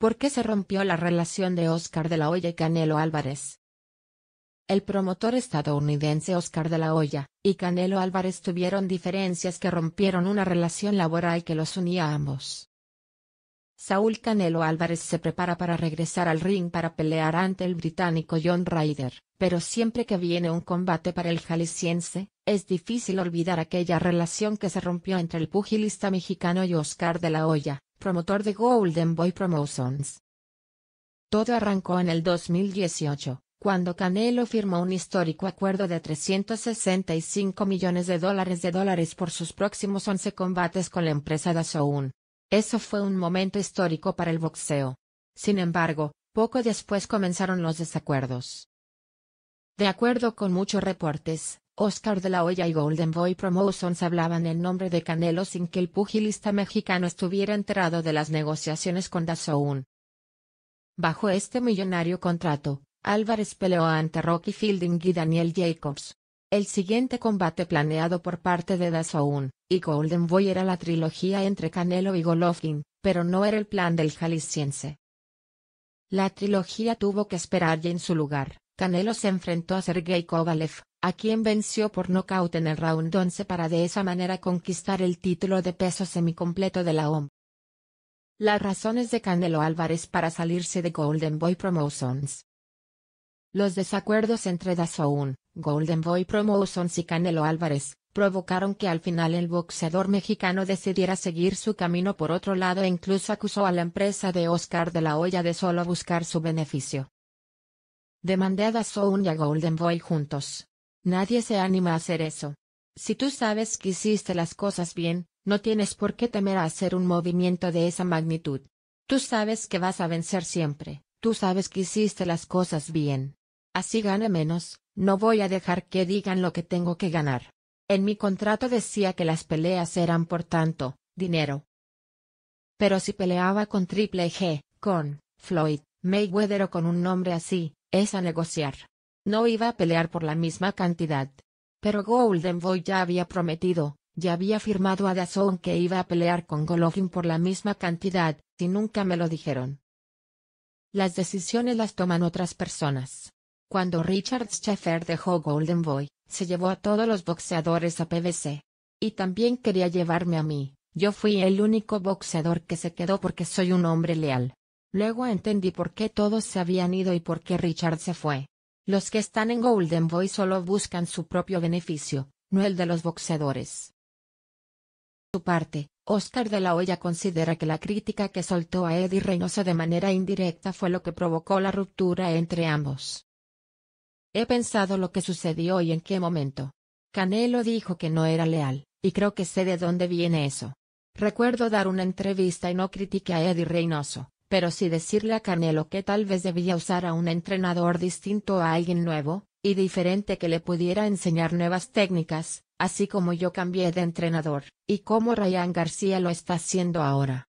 ¿Por qué se rompió la relación de Oscar de la Hoya y Canelo Álvarez? El promotor estadounidense Oscar de la Hoya y Canelo Álvarez tuvieron diferencias que rompieron una relación laboral que los unía a ambos. Saúl Canelo Álvarez se prepara para regresar al ring para pelear ante el británico John Ryder, pero siempre que viene un combate para el jalisciense, es difícil olvidar aquella relación que se rompió entre el pugilista mexicano y Oscar de la Hoya, promotor de Golden Boy Promotions. Todo arrancó en el 2018, cuando Canelo firmó un histórico acuerdo de 365 millones de dólares de dólares por sus próximos 11 combates con la empresa DAZN. Eso fue un momento histórico para el boxeo. Sin embargo, poco después comenzaron los desacuerdos. De acuerdo con muchos reportes, Oscar de la Hoya y Golden Boy Promotions hablaban en nombre de Canelo sin que el pugilista mexicano estuviera enterado de las negociaciones con Dasoun. Bajo este millonario contrato, Álvarez peleó ante Rocky Fielding y Daniel Jacobs. El siguiente combate planeado por parte de Dassault y Golden Boy era la trilogía entre Canelo y Golovkin, pero no era el plan del jalisciense. La trilogía tuvo que esperar ya en su lugar, Canelo se enfrentó a Sergey Kovalev, a quien venció por nocaut en el round 11 para de esa manera conquistar el título de peso semicompleto de la OM. Las razones de Canelo Álvarez para salirse de Golden Boy Promotions. Los desacuerdos entre DAZN, Golden Boy Promotions y Canelo Álvarez, provocaron que al final el boxeador mexicano decidiera seguir su camino por otro lado e incluso acusó a la empresa de Oscar de la Hoya de solo buscar su beneficio. Demandé a Sound y a Golden Boy juntos. Nadie se anima a hacer eso. Si tú sabes que hiciste las cosas bien, no tienes por qué temer a hacer un movimiento de esa magnitud. Tú sabes que vas a vencer siempre, tú sabes que hiciste las cosas bien. Así gane menos, no voy a dejar que digan lo que tengo que ganar. En mi contrato decía que las peleas eran por tanto, dinero. Pero si peleaba con Triple G, con Floyd, Mayweather o con un nombre así, es a negociar. No iba a pelear por la misma cantidad. Pero Golden Boy ya había prometido, ya había firmado a Dazón que iba a pelear con Golovkin por la misma cantidad, y nunca me lo dijeron. Las decisiones las toman otras personas. Cuando Richard Schaeffer dejó Golden Boy, se llevó a todos los boxeadores a PBC. Y también quería llevarme a mí, yo fui el único boxeador que se quedó porque soy un hombre leal. Luego entendí por qué todos se habían ido y por qué Richard se fue. Los que están en Golden Boy solo buscan su propio beneficio, no el de los boxeadores. Por su parte, Oscar de la Hoya considera que la crítica que soltó a Eddie Reynoso de manera indirecta fue lo que provocó la ruptura entre ambos. He pensado lo que sucedió y en qué momento. Canelo dijo que no era leal, y creo que sé de dónde viene eso. Recuerdo dar una entrevista y no critiqué a Eddie Reynoso, pero si decirle a Canelo que tal vez debía usar a un entrenador distinto a alguien nuevo, y diferente que le pudiera enseñar nuevas técnicas, así como yo cambié de entrenador, y como Ryan García lo está haciendo ahora.